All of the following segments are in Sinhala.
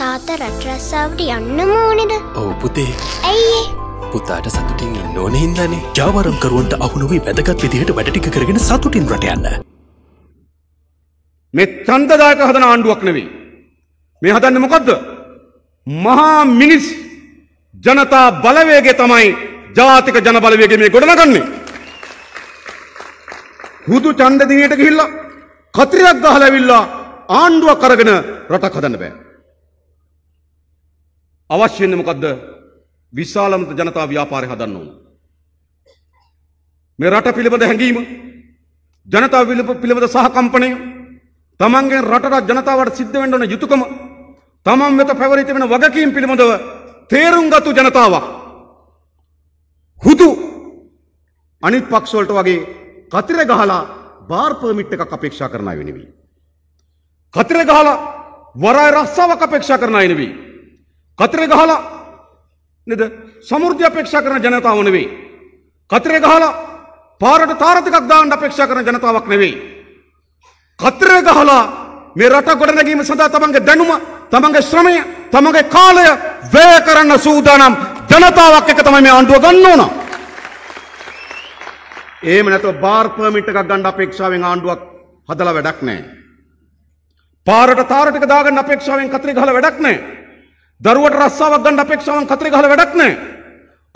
තාත රටරස්සාාවට යන්න මෝනෙද ඕ පුතේ ඇයි පුතාට සතුටින් ඉන්න ඕන හින්දනේ ජාවරම් කරුවන්ට අහුණුවී වැදගත් විදිහට වැඩටික කරගෙන සතුටින් රට යන්න මේ තන්දදායක හදන ආණ්ඩුවක් නෙවී මේ හදන්න මොකක්ද මහා මිනිස් ජනතා බලවේගේ තමයි ජාතික ජන බලවේගේ මේ ගොඩනගන්නේ හුදු ඡන්ද දිනේට ගිහිල්ලා කත්‍රියක් ගහලා ඇවිල්ලා ආණ්ඩුවක් අරගෙන රටක් හදන්න බෑ අවශ්‍යන්නේ මොකද්ද? විශාලම ජනතා ව්‍යාපාරය හදන්න ඕන. මේ රට පිළිබඳ හැඟීම ජනතා පිළිබඳ සහකම්පනය තමන්ගේ රටට ජනතාවට සිද්ධ වෙන්න ඕන යුතුයකම තමන් වෙත පැවරිත වෙන වගකීම් පිළිබඳව තේරුම්ගත්තු ජනතාවක් හුදු අනිත් පක්ෂ වලට වගේ කතර ගහලා බාර් පර්මිට් එකක් අපේක්ෂා කරන අය නෙවෙයි. කතර ගහලා වරාය රස්සාවක් අපේක්ෂා කරන අය නෙවෙයි. කතරේ ගහලා නේද සමෘද්ධිය අපේක්ෂා කරන ජනතාව නෙවෙයි. කතරේ ගහලා පාරට තාර දෙකක් දාන්න අපේක්ෂා කරන ජනතාවක් නෙවෙයි. කතරේ ගහලා මේ රට ගොඩනැගීම සඳහා තමන්ගේ දැනුම, තමන්ගේ ශ්‍රමය, තමන්ගේ කාලය වැය කරන්න සූදානම් ජනතාවක් එක තමයි මේ ආණ්ඩුව ගන්න ඕන. එහෙම නැත්නම් බාර් පර්මිට් එකක් ගන්න අපේක්ෂාවෙන් ආණ්ඩුවක් හදලා වැඩක් නැහැ. පාරට තාර ටික දාගන්න අපේක්ෂාවෙන් කතරේ ගහලා වැඩක් නැහැ. දරුවට රස්සාවක් ගන්න අපේක්ෂාවන් කතරේ ගහලා වැඩක් නැහැ.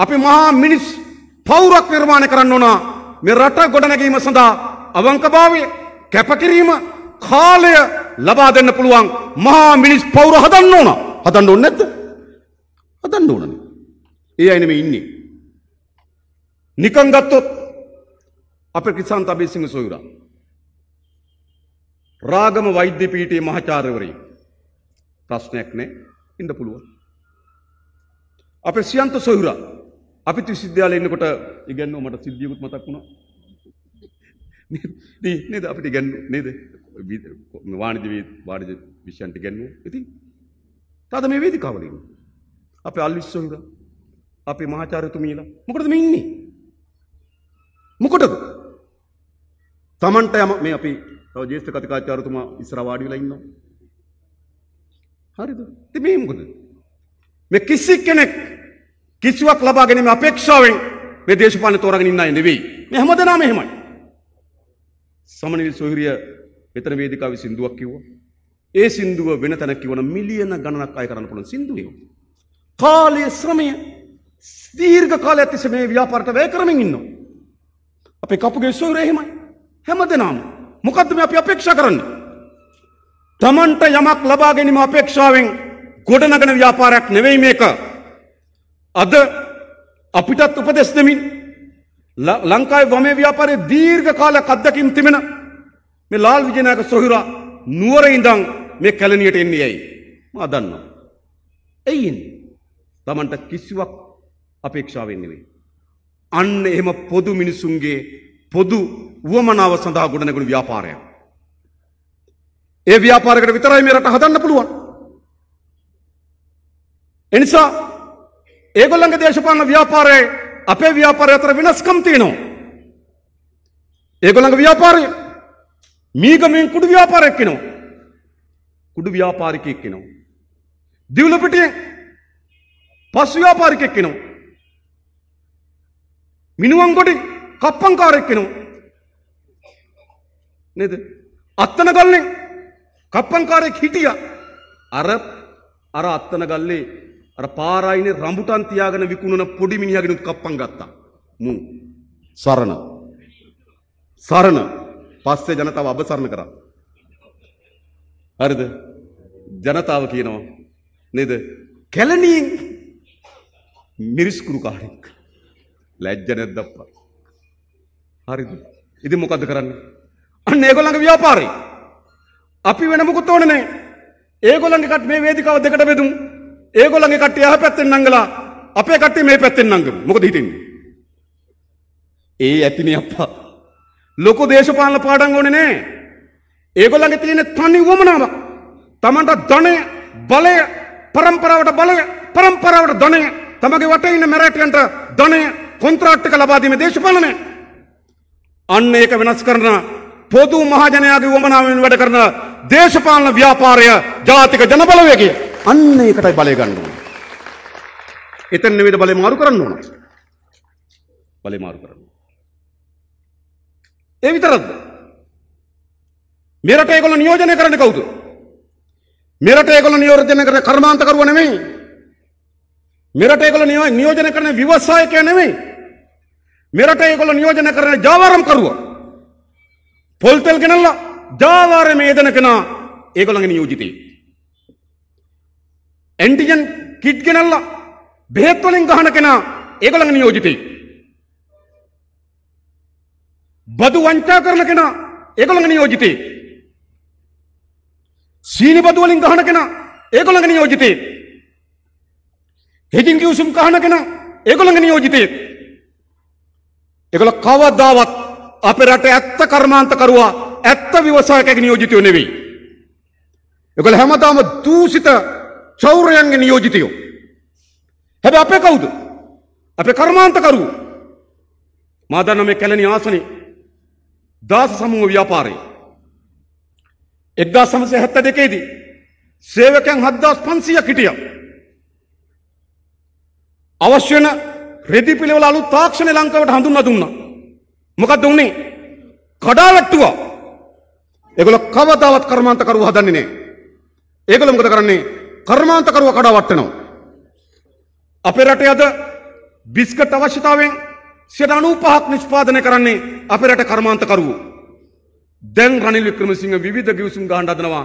අපි මහා මිනිස් පවුරක් නිර්මාණය කරන්න ඕන. මේ රට ගොඩනැගීම සඳහා අවංකභාවය, කැපකිරීම, කාලය ලබා දෙන්න පුළුවන් මහා මිනිස් පවුර හදන්න ඕන. හදන්න ඕනේ නැද්ද? හදන්න ඕනනේ. ඒ අය නෙමෙයි ඉන්නේ. නිකන් ගත්තොත් අපේ කිසන්ත අබේසිංහ සොයුරා රාගම වෛද්‍ය පීඨයේ මහාචාර්යවරයෙක් ප්‍රශ්නයක් නෑ ඉන්න පුළුවන්. අපේ සියන්ත සොයුරා අපිත් විශ්වවිද්‍යාලේ ඉන්නකොට ඉගෙනුවා මට සිද්ධියකුත් මතක් වුණා. නේද නේද අපිට ඉගෙනුවා නේද වාණිජ වාණිජ විෂයන්ට ඉගෙනුවා. ඉතින් තාද මේ වේදිකාවල ඉන්නේ. අපේ අල්විස් සොයුරා අපේ මහාචාර්යතුමීලා මොකටද මේ ඉන්නේ? මොකටද? Tamanට යම මේ අපි තව ජේෂ්ඨ කතිකාචාර්යතුමා ඉස්සරහා වාඩි වෙලා ඉන්නවා. හරිද ඉතින් මේ මොකද මේ කිසි කෙනෙක් කිසිවක් ලබා ගැනීම අපේක්ෂාවෙන් මේ දේශපාලන තෝරාගෙන ඉන්න අය නෙවෙයි මේ හැමදෙනාම එහෙමයි සමනවිල් සොහිරිය මෙතන වේදිකාවේ සින්දුවක් කිව්වා ඒ සින්දුව වෙන තැන කිවන මිලියන ගණනක් අය කරන්න පුළුවන් සින්දුවය කාලය ශ්‍රමය දීර්ඝ කාලයක් තිස්සේ මේ ව්‍යාපාරට වැය කරමින් ඉන්නවා අපේ කපුගේ සොහිරිය එහෙමයි හැමදෙනාම මොකද්ද මේ අපි අපේක්ෂා කරන්නේ තමන්ට යමක් ලබා ගැනීම අපේක්ෂාවෙන් ගොඩනගන ව්‍යාපාරයක් නෙවෙයි මේක. අද අපිටත් උපදෙස් දෙමින් ලංකාවේ වමේ ව්‍යාපාරයේ දීර්ඝ කාලයක් අත්දැකීම් තිබෙන මේ ලාල් විජයනායක සොහිරා නුවර ඉඳන් මේ කැලණියට එන්නේ ඇයි? මා දන්නවා. ඇයි එන්නේ? තමන්ට කිසිවක් අපේක්ෂාවෙන් නෙවෙයි. අන්න එහෙම පොදු මිනිසුන්ගේ පොදු වුවමනාව සඳහා ගොඩනගන ව්‍යාපාරයක්. ඒ ව්‍යාපාරකට විතරයි මේ රට හදන්න පුළුවන්. එනිසා ඒගොල්ලන්ගේ දේශපාලන ව්‍යාපාරයේ අපේ ව්‍යාපාරය අතර වෙනස්කම් තියෙනවා. ඒගොල්ලන්ගේ ව්‍යාපාරය මීගමෙන් කුඩු ව්‍යාපාරයක් වෙනවා. කුඩු ව්‍යාපාරිකයෙක් වෙනවා. දිවුල පිටියෙන් පස් ව්‍යාපාරිකයෙක් වෙනවා. මිනුවන් ගොඩි කප්පංකාරයෙක් වෙනවා. නේද? අත්තන ගල්නේ කප්පංකාරයෙක් හිටියා. අර අර අත්තන ගල්ලේ අර පාරායිනේ රඹුටන් තියාගෙන විකුණන පොඩි මිනිහාගෙන කප්පම් ගත්තා. මුන් සරණ. සරණ. පස්සේ ජනතාව අබසරණ කරා. හරිද? ජනතාව කියනවා නේද? කැලණියෙන් මිරිස්කුරු කාණෙක්. ලැජ්ජ නැද්ද අප්පා? හරිද? ඉතින් මොකද්ද කරන්නේ? අන්න ඒගොල්ලන්ගේ ව්‍යාපාරේ අපි වෙන මුකුත් ඕනේ නැහැ. ඒගොල්ලන්ගේ කට් මේ වේදිකාව දෙකට බෙදුම්. ඒගොල්ලන්ගේ කට්ටිය එහා පැත්තෙන් නංගලා අපේ කට්ටිය මේ පැත්තෙන් නංගමු. මොකද හිතෙන්නේ? ඒ ඇතිනේ අප්පා. ලොකු දේශපාලන පාඩම් ඕනේ නැහැ. ඒගොල්ලන්ගේ තියෙන තනි වමනාවක් තමන්ට ධනය, බලය, પરම්පරාවට බලය, પરම්පරාවට ධනය, තමගේ වටේ ඉන්න මැරටයන්ට ධනය කොන්ත්‍රාට් එක ලබා දීමේ දේශපාලනය. අන්න ඒක වෙනස් කරන පොදු මහජනයාගේ වමනාවෙන් වැඩ කරන දේශපාලන ව්‍යාපාරය ජාතික ජනබලවේගය අන්න ඒකටයි බලය ගන්න ඕනේ. එතන නෙවෙයිද බලය මාරු කරන්න ඕන. බලය මාරු කරන්න. ඒ විතරක්ද? මේ රට ඒගොල්ලෝ නියෝජනය කරන්නේ කවුද? මේ රට ඒගොල්ලෝ නියෝජනය කරන කර්මාන්තකරුවා නෙමෙයි. මේ රට ඒගොල්ලෝ නියෝජනය කරන ව්‍යවසායකයා නෙමෙයි. මේ රට ඒගොල්ලෝ නියෝජනය කරන ජාවාරම්කරුවා. පොල්තෙල් ගෙනල්ලා ජාවාරමේදන කනා ඒකොළඟ නියෝජිතේ. ඇන්ටිජන් කිට් ගෙනල්ල බෙහෙත්වලින් ගහන කෙනා ඒකොළඟ නියෝජිතේ. බදු වංචා කරන කෙනා ඒකොළඟ නියෝජිතේ. සීනි බදුවලින් ගහන කෙනා ඒකොළඟ නියෝජිතේ. හෙජින් කිවසුම් කහන කෙනා ඒකොළඟ නියෝජිතේ. එකළ කවදදාවත් අප රට ඇත්ත කර්මාන්තකරවා ව්‍යවසායකයක නියෝජිතයෝ නෙවෙයි. ඒගොල්ල හැමදාම දූෂිත චෞරයන්ගේ නියෝජිතයෝ. හැබැයි අපේ කවුද? අපේ කර්මාන්තකරුවෝ. මා දන්න මේ කැලණි ආසනේ දාස සමූහ ව්‍යාපාරය. 1972 දී සේවකයන් 7500ක් හිටියා. අවශ්‍ය වෙන රෙදි පිළිවෙල අලුත් තාක්ෂණය ලංකාවට හඳුන්වා දුන්නා. මොකද උනේ? කඩාවැට්ටුවා. ඒගොල්ල කවදාවත් කර්මාන්තකරුව හදන්නේ නැහැ. ඒගොල්ලෝ මොකද කරන්නේ? කර්මාන්තකරුව කඩා වට්ටනවා. අපේ රටේ අද බිස්කට් අවශ්‍යතාවෙන් 95ක් නිෂ්පාදනය කරන්නේ අපේ රට කර්මාන්තකරුවෝ. දැන් රනිල් වික්‍රමසිංහ විවිධ ගිවිසුම් ගහන්න හදනවා.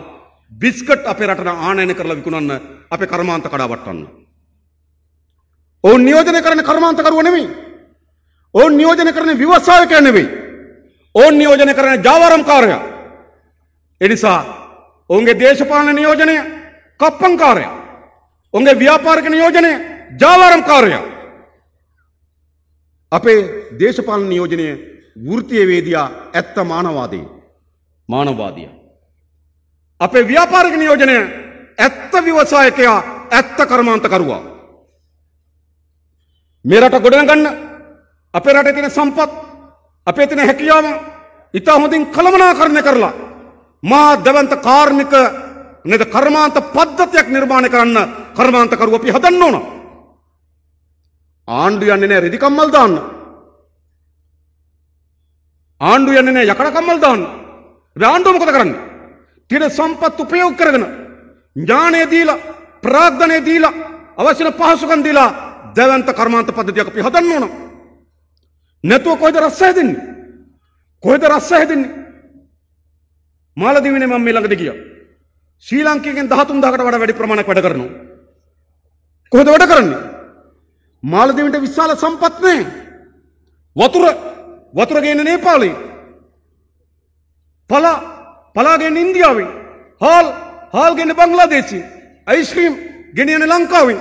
බිස්කට් අපේ රටට ආනයන කරලා විකුණන්න අපේ කර්මාන්ත කඩා වට්ටන්න. ඔවුන් නියෝජනය කරන කර්මාන්තකරුව නෙමෙයි. ඔවුන් නියෝජනය කරන ව්‍යවසායකයෝ නෙමෙයි. ඔවුන් නියෝජනය කරන ජාවාරම්කාරයා. එනිසා ඔවුන්ගේ දේශපාලන නියෝජනය කප්පංකාරය ඔුන්ගේ ව්‍යාපාරක නියෝජනය ජාවාරම්කාරය අපේ දේශපාලන නියෝජනය වෘතියවේදයා ඇත්ත මානවාදී මානවාදිය. අපේ ව්‍යාපාරක නියෝජනය ඇත්ත විවසායකයා ඇත්ත කර්මාන්තකරුවා. මේ රට ගොඩනගන්න අපේ රට තින සම්පත් අපේ තින හැකියාව ඉතා හොඳින් කළමනා කරණය කරලා මා දවන්ත කාර්මික නද කර්මාන්ත පද්ධතියක් නිර්මාණය කරන්න කර්මාන්තකරුව අපි හදන්න ඕන. ආණ්ඩු යන්නේ නෑ රෙදිකම්මල් දාන්න. ආණ්ඩු යන්නේ නෑ යකඩ කම්මල් දාන්න. ආණ්ඩුව මොකද කරන්නේ? තියෙන සම්පත් උපයෝග කරගෙන ඥාණය දීලා ප්‍රාග්ධනය දීලා අවශ්‍ය වෙන පහසුකම් දීලා දවන්ත කර්මාන්ත පද්ධතියක් අපි හදන්න ඕන. නැතුව කොහෙද රස්ස හැදෙන්නේ? කොහෙද රස්ස හැදෙන්නේ? මාලදිවනේ මම මේ ළඟදී ගියා. ශ්‍රී ලංකාවෙන් 13000කට වඩා වැඩි ප්‍රමාණයක් වැඩ කරනවා. කොහොද වැඩ කරන්නේ? මාලදිවට විශාල සම්පත් නැහැ. වතුර වතුර ගේන නේපාලේ. පලා පලා ගේන ඉන්දියාවේ. හාල් හාල් ගේන බංග්ලාදේශේ. අයිස්ක්‍රීම් ගෙනියන ලංකාවෙන්.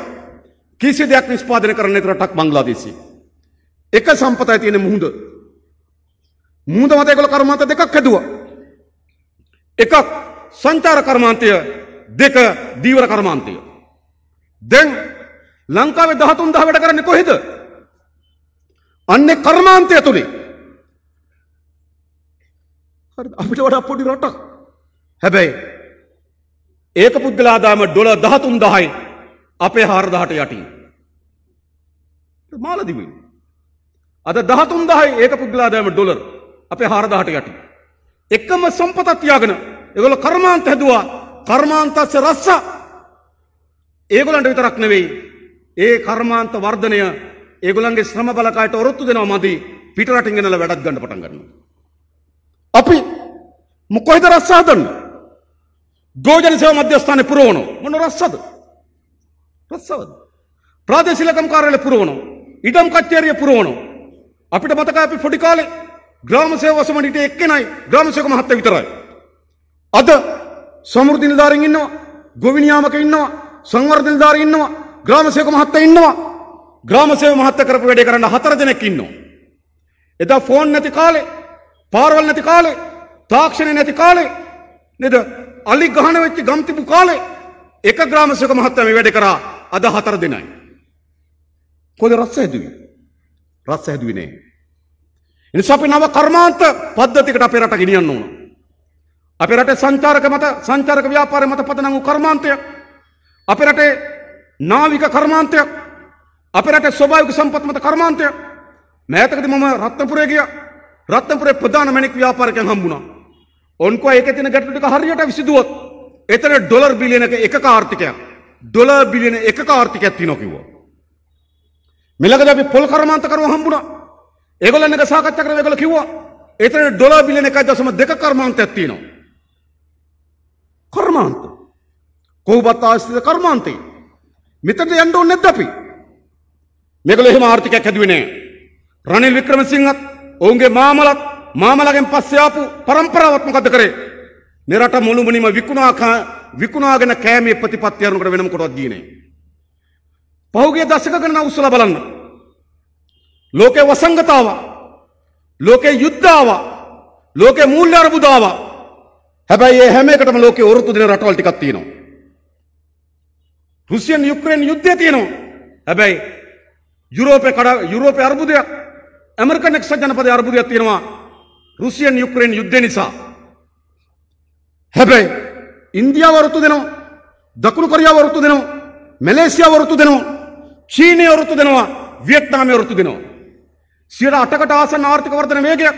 කිසි දෙයක් නිෂ්පාදනය කරන්නේ නැති රටක් බංග්ලාදේශේ. එක සම්පතයි තියෙන මුහුද. මුහුද මත ඒගොල්ලෝ කර්මාන්ත දෙකක් හැදුවා. එකක් සංචාර කර්මාන්තය දෙක දීවර කර්මාන්තය. දැන් ලංකාවේ දහතුන් දහ වැඩ කරන්නේ කොහෙද? අන්නේ කර්මාන්තය තුලේ. හරිද? අපිට වඩා පොඩි රටක්. හැබැයි ඒක පුද්ගලාදාම ඩොල දහතුන් දහයි අපේ හාරදාට යටින්. මාලදිවේ. අද දහතුන් දහයි ඒක පුද්ගලාදාම ඩොලර් අපේ හාරදාට යටින්. එක්කම සම්පතත් තියාගෙන ඒගොල්ලෝ කර්මාන්ත හැදුවා කර්මාන්තස්ස රස්ස ඒගොල්ලන්ට විතරක් නෙවෙයි ඒ කර්මාන්ත වර්ධනය ඒගොල්ලන්ගේ ශ්‍රම බලකායට ඔරොත්තු දෙනවා මදි පිටරටින් ගෙනලා වැඩක් ගන්න පටන් ගන්නවා අපි මොකයිද රස්ස හදන්නේ ගෝජන සේව මධ්‍යස්ථානයේ පුරවන මොන රස්සද රස්සවද ප්‍රාදේශීය ලකම් කාර්යාලය පුරවන ඉඩම් කච්චේරිය පුරවන අපිට මතකයි අපි පොඩි කාලේ ග්‍රාම සේවසමටිට එක්කෙනයි ග්‍රාමසයක මහත්ත විතරයි. අද සමෘති නිධාරෙන් ඉන්නවා ගොවිනියාමක ඉන්නවා සංවර්ධ නිධාරෙන් ඉන්නවා ග්‍රාමසයක මහත්ත ඉන්නවා ග්‍රාමසේව මහත්ත කරපු වැඩේ කරන්න හතර දෙනෙක් ඉන්නවා. එදා ෆෝන් නැති කාලේ පාරවල් නැති කාලේ තාක්ෂණය නැති කාලේ නේද අලි ගහන වෙච්ච ගම් තිබු කාලේ එක ග්‍රාමසේක මහත්තයා මේ වැඩ කරා අද හතර දෙනයි. කොහෙද රස්ස හැදුවේ? රස්ස හැදුවේ නෑ. එනිසා අපි නව කර්මාන්ත පද්ධතිකට අපේ රට ගෙනියන්න ඕන. අපේ රටේ සංචාරක මත සංචාරක ව්‍යාපාරය මත පදනම් වූ කර්මාන්තය අපේ රටේ නාවික කර්මාන්තය අපේ රටේ ස්වභාවික සම්පත් මත කර්මාන්තය මෑතකදී මම රත්නපුරේ ගියා. රත්නපුරේ ප්‍රධාන මැණික් ව්‍යාපාරිකයන් හම්බුණා. ඔන්කෝ ඒකේ තියෙන ගැටලු ටික හරියට විසඳුවොත් එතන ඩොලර් බිලියනක එකක ආර්ථිකයක් ඩොලර් බිලියන එකක ආර්ථිකයක් තියෙනවා කිව්වා. මෙලකදී අපි පොල් කර්මාන්ත කරව හම්බුණා. ඒගොල්ලන් එක සාකච්ඡා කරලා ඒගොල්ලෝ කිව්වා එතන ඩොලර් බිලියන 1.2 කර්මාන්තයක් තියෙනවා. කර්මාන්ත. කොහොමත් ආශ්‍රිත කර්මාන්තේ. මෙතනට යන්න ඕනේ නැද්ද අපි? මේගොල්ලෝ එහෙම ආර්ථිකයක් හැදුවේ නෑ. රනිල් වික්‍රමසිංහත් ඔවුන්ගේ මාමලත් මාමලගෙන් පස්සේ ආපු પરම්පරාවත් මොකද කරේ? මේ රට මුළුමනින්ම විකුණා විකුණාගෙන කෑමේ ප්‍රතිපත්තිය අනුකර වෙනම කොටවත් ගියේ නෑ. පහුගිය දශක ගණන උස්සලා බලන්න. ලෝකෙ වසංගතාව ලෝකෙ යුද්ධාව ලෝකෙ මූල්‍ය අරබුදාව හැබැයි ඒ හැම එකටම ලෝකෙ වරුතු දෙන රටවල් ටිකක් තියෙනවා රුසියන් යුක්‍රේන් යුද්ධය තියෙනවා හැබැයි යුරෝපය කඩ යුරෝපය අර්බුදයක් ඇමරිකන් එක්සත් ජනපදය අර්බුදයක් තියෙනවා රුසියන් යුක්‍රේන් යුද්ධ නිසා හැබැයි ඉන්දියාව වරුතු දෙනවා දකුණු කොරියාව වරුතු දෙනවා මැලේසියාව වරුතු දෙනවා චීනය වරුතු දෙනවා වියට්නාමය වරුතු දෙනවා සියට අටකට ආසන්න ආර්ථික වර්ධන වේගයක්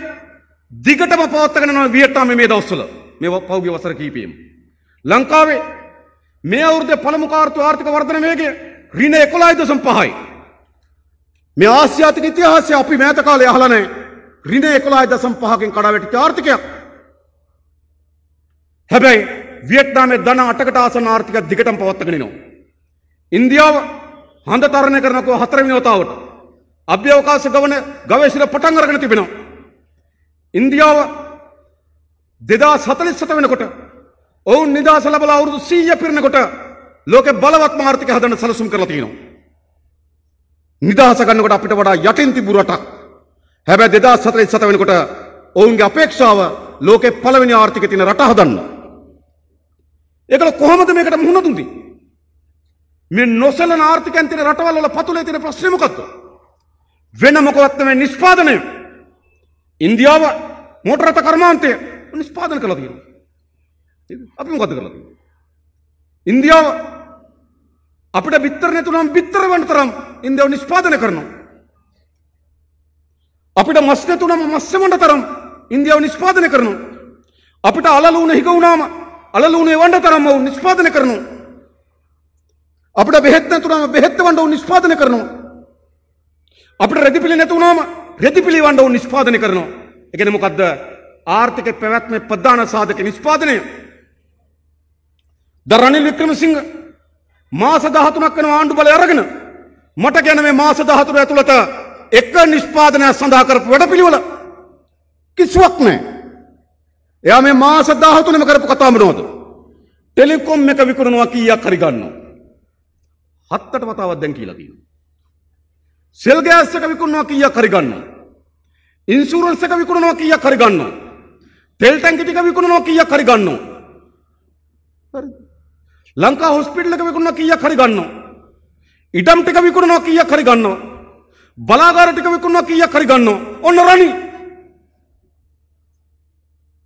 දිගටම පවත්වාගෙන යන වියට්නාම් මේ දවස්වල මේ පහුගිය වසර කීපෙම ලංකාවේ මේ අවුරුද්දේ පළමු කාර්තු ආර්ථික වර්ධන වේගය ඍණ 11.5යි මේ ආසියාතික ඉතිහාසයේ අපි මෑත කාලේ අහලා නැහැ ඍණ 11.5කින් කඩාවැටිච්ච ආර්ථිකයක් හැබැයි වියට්නාමේ ධන 8කට ආසන්න ආර්ථිකයක් දිගටම පවත්වාගෙන යනවා ඉන්දියාව හඳ තරණය කරනකෝ හතරවෙනි වතාවට ಅಭ್ಯವಕಾಶ ಗಮನ ಗವೇಷಣೆ ಪಟಂಗರಗಣ ತಿಬಿನವು ಇಂಡಿಯಾವ දෙදා සතලිස් සත වෙනකොට ඔවුන් නිදා සලබල අවුරුදු සීය පිරණකොට ලෝක බලවත් මාර්ථික හදන සැලසුම් කරලා තියෙනවා. නිදහස ගන්නකොට අපිට වඩා යටින් තිබුරට හැබැයි දෙදා සතලිස් සත වෙනකොට ඔවුන්ගේ අපේක්ෂාව ලෝකෙ පළවෙනි ආර්ථික තියෙන රට හදන්න. ඒකල කොහොමද මේකට මුහුණ දුන්නේ? මේ නොසලන ආර්ථිකයන් තියෙන රටවල් වල පතුලේ තියෙන ප්‍රශ්නේ මොකක්ද? වෙන මොකවත් නෙමෙයි නිෂ්පාදනය. ඉන්දියාව මෝටර රථ කර්මාන්තය නිෂ්පාදනය කළා තියෙනවා. නේද? අපි මොකද කරලා තියෙන්නේ? ඉන්දියාව අපිට බිත්තර නැතුනම් බිත්තර වෙන තරම් ඉන්දියාව නිෂ්පාදනය කරනවා. අපිට මස් නැතුනම් මස් වෙන තරම් ඉන්දියාව නිෂ්පාදනය කරනවා. අපිට අලලු උන හිග වුණාම අලලු උන එවන්න තරම්ම නිෂ්පාදනය කරනවා. අපිට බෙහෙත් නැතුනම් බෙහෙත් වණ්ඩව නිෂ්පාදනය කරනවා. අපිට රෙදිපිලි නැති වුණාම රෙදිපිලි වණ්ඩ උන් නිෂ්පාදනය කරනවා. ඒ කියන්නේ මොකද්ද? ආර්ථික පැවැත්මේ ප්‍රධාන සාධක නිෂ්පාදනය. ද රනිල් වික්‍රමසිංහ මාස 13ක් වෙන ආණ්ඩු බලය අරගෙන මට කියන මේ මාස 13 ඇතුළත එක නිෂ්පාදනය සඳහා කරපු වැඩපිළිවෙල කිසිවක් නැහැ. එයා මේ මාස 13ෙම කරපු කතාව මොනවද? ටෙලිකොම් එක විකුණනවා කීයක් හරි ගන්නවා. හත්තට වතාවක් දැන් කියලා තියෙනවා. සෙල් ගෑස් එක විකුණනවා කීයක් හරි ගන්නවා. ඉන්ෂුරන්ස් එක විකුණනවා කීයක් හරි ගන්නවා. තෙල් ටැංකි ටික විකුණනවා කීයක් හරි ගන්නවා. හරිද? ලංකා හොස්පිටල් එක විකුණනවා කීයක් හරි ගන්නවා. ඉඩම් ටික විකුණනවා කීයක් හරි ගන්නවා. බලාගාර ටික විකුණනවා කීයක් හරි ගන්නවා. ඔන්න රණි.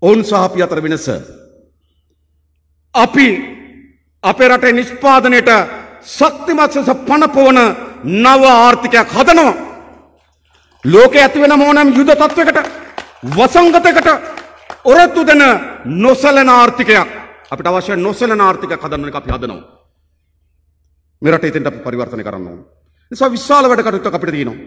ඔවුන් සහ අපි අතර වෙනස. අපි අපේ රටේ නිෂ්පාදනයට ශක්තිමත් ලෙස පණපවන නව ආර්ථිකයක් හදනවා. ලෝකෙ ඇතිවෙන මෝනම් යුද තත්ත්වකට වසංගතකට ඔරත්තු දෙන නොසලන ආර්ථිකයක් අපිට අවශ්‍ය නොසලන ආර්ථිකයක් හදන්න අපි හදනවා. මෙරට ඉතින් අපි පරිවර්තනය කරන්න ඕන. නිසා විශාල වැඩ කටයුත්තක් අපිට තියෙනවා.